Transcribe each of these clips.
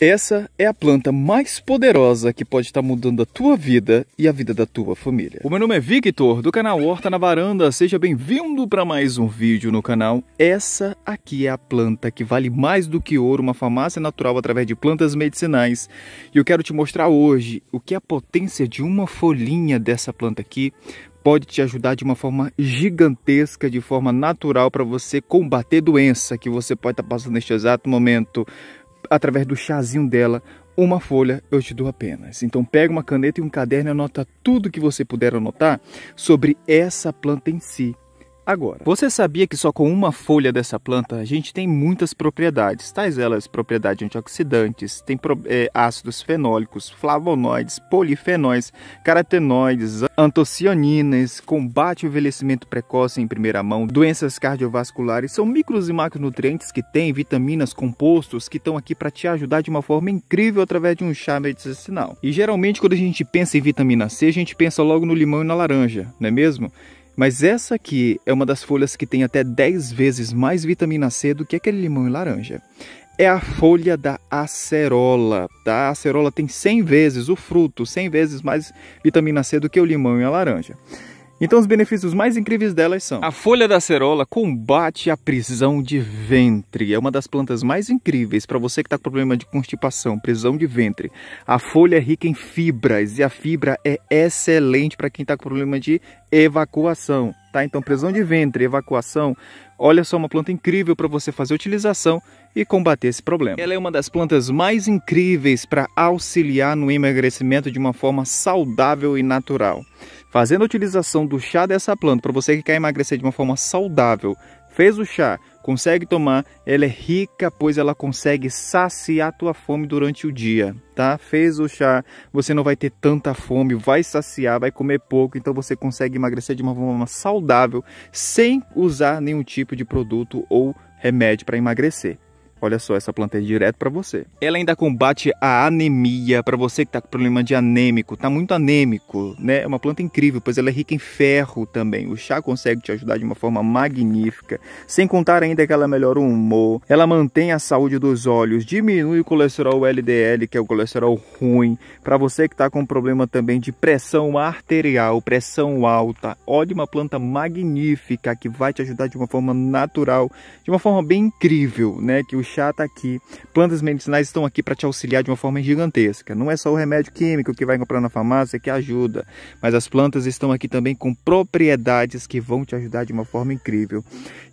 Essa é a planta mais poderosa que pode estar mudando a tua vida e a vida da tua família. O meu nome é Victor, do canal Horta na Varanda. Seja bem-vindo para mais um vídeo no canal. Essa aqui é a planta que vale mais do que ouro, uma farmácia natural através de plantas medicinais. E eu quero te mostrar hoje o que a potência de uma folhinha dessa planta aqui pode te ajudar de uma forma gigantesca, de forma natural para você combater doença que você pode estar tá passando neste exato momento, através do chazinho dela, uma folha eu te dou apenas. Então pega uma caneta e um caderno e anota tudo que você puder anotar sobre essa planta em si, Agora, você sabia que só com uma folha dessa planta a gente tem muitas propriedades, tais elas propriedades antioxidantes, tem é, ácidos fenólicos, flavonoides, polifenóis, carotenoides, antocianinas, combate o envelhecimento precoce em primeira mão, doenças cardiovasculares, são micros e macronutrientes que tem, vitaminas, compostos que estão aqui para te ajudar de uma forma incrível através de um chá medicinal. E geralmente quando a gente pensa em vitamina C, a gente pensa logo no limão e na laranja, não é mesmo? Mas essa aqui é uma das folhas que tem até 10 vezes mais vitamina C do que aquele limão e laranja. É a folha da acerola, tá? A acerola tem 100 vezes o fruto, 100 vezes mais vitamina C do que o limão e a laranja. Então os benefícios mais incríveis delas são A folha da acerola combate a prisão de ventre. É uma das plantas mais incríveis para você que está com problema de constipação, prisão de ventre. A folha é rica em fibras e a fibra é excelente para quem está com problema de evacuação. Tá? Então prisão de ventre, evacuação, olha só uma planta incrível para você fazer utilização e combater esse problema. Ela é uma das plantas mais incríveis para auxiliar no emagrecimento de uma forma saudável e natural fazendo a utilização do chá dessa planta, para você que quer emagrecer de uma forma saudável, fez o chá, consegue tomar, ela é rica, pois ela consegue saciar a tua fome durante o dia, tá? Fez o chá, você não vai ter tanta fome, vai saciar, vai comer pouco, então você consegue emagrecer de uma forma saudável, sem usar nenhum tipo de produto ou remédio para emagrecer. Olha só, essa planta é direto para você. Ela ainda combate a anemia, para você que está com problema de anêmico, tá muito anêmico, né? É uma planta incrível, pois ela é rica em ferro também. O chá consegue te ajudar de uma forma magnífica, sem contar ainda que ela melhora o humor, ela mantém a saúde dos olhos, diminui o colesterol LDL, que é o colesterol ruim. Para você que está com problema também de pressão arterial, pressão alta, olha uma planta magnífica que vai te ajudar de uma forma natural, de uma forma bem incrível, né? Que o Chá está aqui. Plantas medicinais estão aqui para te auxiliar de uma forma gigantesca. Não é só o remédio químico que vai comprar na farmácia que ajuda, mas as plantas estão aqui também com propriedades que vão te ajudar de uma forma incrível.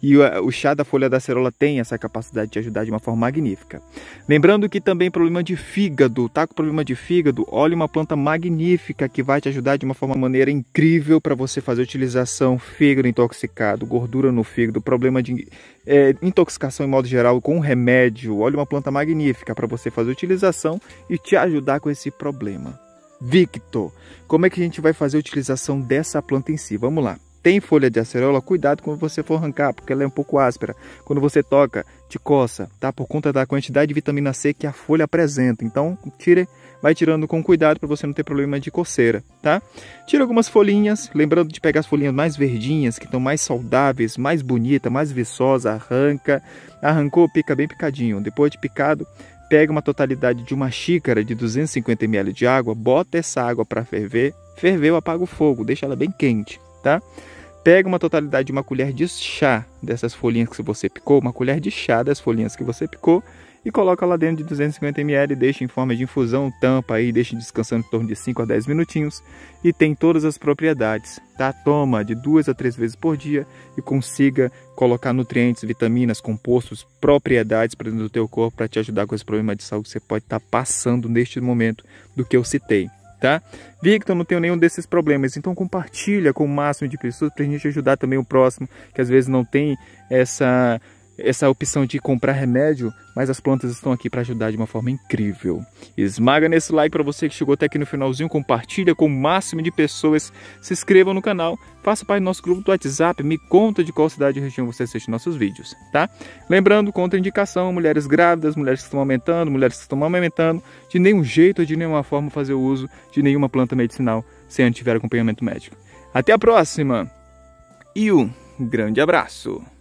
E o chá da folha da cerola tem essa capacidade de te ajudar de uma forma magnífica. Lembrando que também problema de fígado, tá com problema de fígado, olha uma planta magnífica que vai te ajudar de uma forma maneira incrível para você fazer utilização fígado intoxicado, gordura no fígado, problema de é, intoxicação em modo geral com remédio remédio, olha uma planta magnífica para você fazer utilização e te ajudar com esse problema. Victor, como é que a gente vai fazer a utilização dessa planta em si? Vamos lá. Tem folha de acerola, cuidado quando você for arrancar, porque ela é um pouco áspera. Quando você toca, te coça, tá? Por conta da quantidade de vitamina C que a folha apresenta. Então, tire vai tirando com cuidado para você não ter problema de coceira, tá? Tira algumas folhinhas, lembrando de pegar as folhinhas mais verdinhas, que estão mais saudáveis, mais bonita, mais viçosa, arranca. Arrancou, pica bem picadinho. Depois de picado, pega uma totalidade de uma xícara de 250 ml de água, bota essa água para ferver, ferveu, apaga o fogo, deixa ela bem quente, tá? Pega uma totalidade de uma colher de chá dessas folhinhas que você picou, uma colher de chá das folhinhas que você picou e coloca lá dentro de 250 ml, deixa em forma de infusão, tampa aí, deixa descansando em torno de 5 a 10 minutinhos e tem todas as propriedades, tá? Toma de duas a três vezes por dia e consiga colocar nutrientes, vitaminas, compostos, propriedades para dentro do teu corpo para te ajudar com esse problema de saúde que você pode estar tá passando neste momento do que eu citei. Tá? Victor, não tenho nenhum desses problemas, então compartilha com o máximo de pessoas para a gente ajudar também o próximo que às vezes não tem essa essa opção de comprar remédio, mas as plantas estão aqui para ajudar de uma forma incrível. Esmaga nesse like para você que chegou até aqui no finalzinho, compartilha com o máximo de pessoas, se inscreva no canal, faça parte do nosso grupo do WhatsApp, me conta de qual cidade e região você assiste nossos vídeos, tá? Lembrando, contraindicação, mulheres grávidas, mulheres que estão aumentando, mulheres que estão amamentando, de nenhum jeito, de nenhuma forma fazer o uso de nenhuma planta medicinal sem tiver acompanhamento médico. Até a próxima e um grande abraço!